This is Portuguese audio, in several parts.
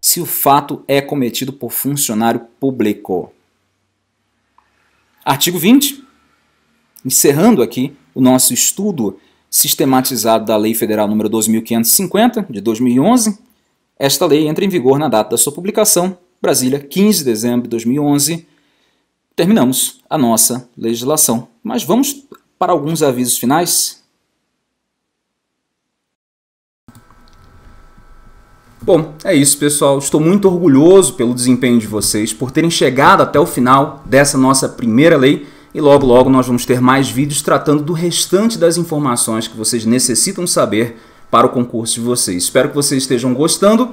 se o fato é cometido por funcionário público. Artigo 20. Encerrando aqui o nosso estudo sistematizado da Lei Federal nº 2550 de 2011. Esta lei entra em vigor na data da sua publicação, Brasília, 15 de dezembro de 2011. Terminamos a nossa legislação, mas vamos para alguns avisos finais Bom, é isso, pessoal. Estou muito orgulhoso pelo desempenho de vocês, por terem chegado até o final dessa nossa primeira lei. E logo, logo nós vamos ter mais vídeos tratando do restante das informações que vocês necessitam saber para o concurso de vocês. Espero que vocês estejam gostando.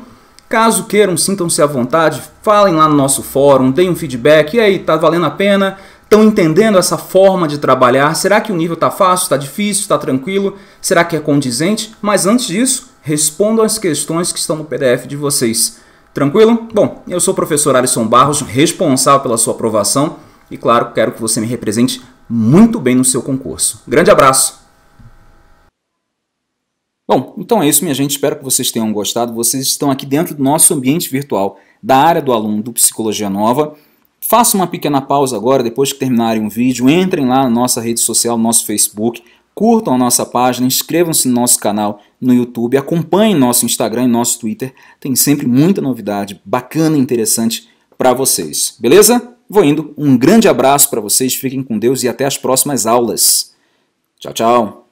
Caso queiram, sintam-se à vontade, falem lá no nosso fórum, deem um feedback. E aí, tá valendo a pena? Estão entendendo essa forma de trabalhar? Será que o nível está fácil, está difícil, está tranquilo? Será que é condizente? Mas antes disso, respondam as questões que estão no PDF de vocês. Tranquilo? Bom, eu sou o professor Alisson Barros, responsável pela sua aprovação e, claro, quero que você me represente muito bem no seu concurso. Grande abraço! Bom, então é isso, minha gente. Espero que vocês tenham gostado. Vocês estão aqui dentro do nosso ambiente virtual da área do aluno do Psicologia Nova. Faça uma pequena pausa agora, depois que terminarem o vídeo, entrem lá na nossa rede social, no nosso Facebook, curtam a nossa página, inscrevam-se no nosso canal no YouTube, acompanhem nosso Instagram e nosso Twitter. Tem sempre muita novidade bacana e interessante para vocês. Beleza? Vou indo. Um grande abraço para vocês, fiquem com Deus e até as próximas aulas. Tchau, tchau.